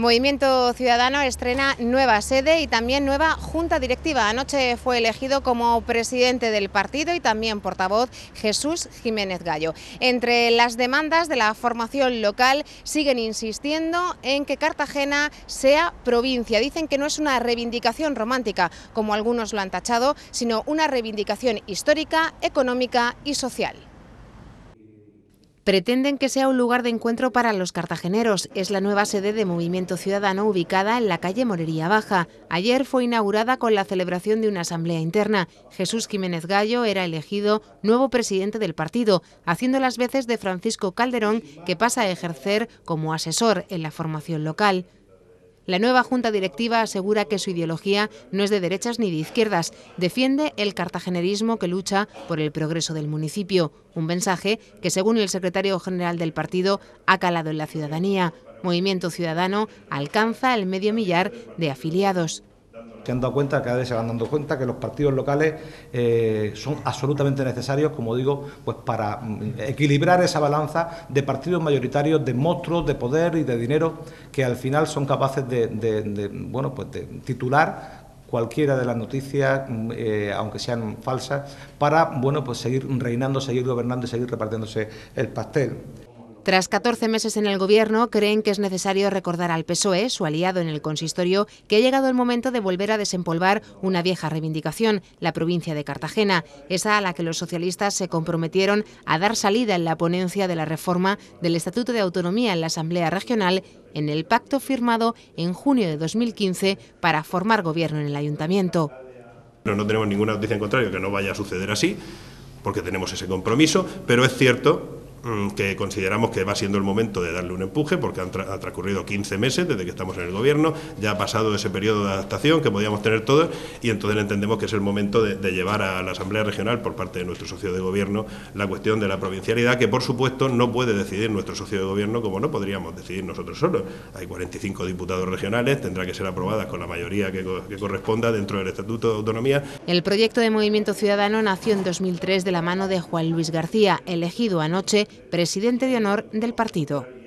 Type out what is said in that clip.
Movimiento Ciudadano estrena nueva sede y también nueva junta directiva. Anoche fue elegido como presidente del partido y también portavoz Jesús Jiménez Gallo. Entre las demandas de la formación local siguen insistiendo en que Cartagena sea provincia. Dicen que no es una reivindicación romántica, como algunos lo han tachado, sino una reivindicación histórica, económica y social pretenden que sea un lugar de encuentro para los cartageneros. Es la nueva sede de Movimiento Ciudadano ubicada en la calle Morería Baja. Ayer fue inaugurada con la celebración de una asamblea interna. Jesús Jiménez Gallo era elegido nuevo presidente del partido, haciendo las veces de Francisco Calderón, que pasa a ejercer como asesor en la formación local. La nueva Junta Directiva asegura que su ideología no es de derechas ni de izquierdas. Defiende el cartagenerismo que lucha por el progreso del municipio. Un mensaje que, según el secretario general del partido, ha calado en la ciudadanía. Movimiento Ciudadano alcanza el medio millar de afiliados que han dado cuenta, cada vez se van dando cuenta que los partidos locales eh, son absolutamente necesarios, como digo, pues para mm, equilibrar esa balanza de partidos mayoritarios, de monstruos, de poder y de dinero, que al final son capaces de, bueno, pues titular cualquiera de las noticias, mm, eh, aunque sean falsas, para bueno, pues seguir reinando, seguir gobernando y seguir repartiéndose el pastel. Tras 14 meses en el gobierno, creen que es necesario recordar al PSOE, su aliado en el consistorio, que ha llegado el momento de volver a desempolvar una vieja reivindicación, la provincia de Cartagena, esa a la que los socialistas se comprometieron a dar salida en la ponencia de la reforma del Estatuto de Autonomía en la Asamblea Regional en el pacto firmado en junio de 2015 para formar gobierno en el ayuntamiento. No, no tenemos ninguna noticia en contrario que no vaya a suceder así, porque tenemos ese compromiso, pero es cierto Mm, que consideramos que va siendo el momento de darle un empuje, porque han transcurrido 15 meses desde que estamos en el gobierno, ya ha pasado ese periodo de adaptación que podíamos tener todos, y entonces entendemos que es el momento de, llevar a la Asamblea Regional, por parte de nuestro socio de gobierno, la cuestión de la provincialidad, que por supuesto no puede decidir nuestro socio de gobierno como no podríamos decidir nosotros solos. Hay 45 diputados regionales, tendrá que ser aprobada... con la mayoría que, que corresponda dentro del Estatuto de Autonomía. El proyecto de Movimiento Ciudadano nació en 2003 de la mano de Juan Luis García, elegido anoche presidente de honor del partido.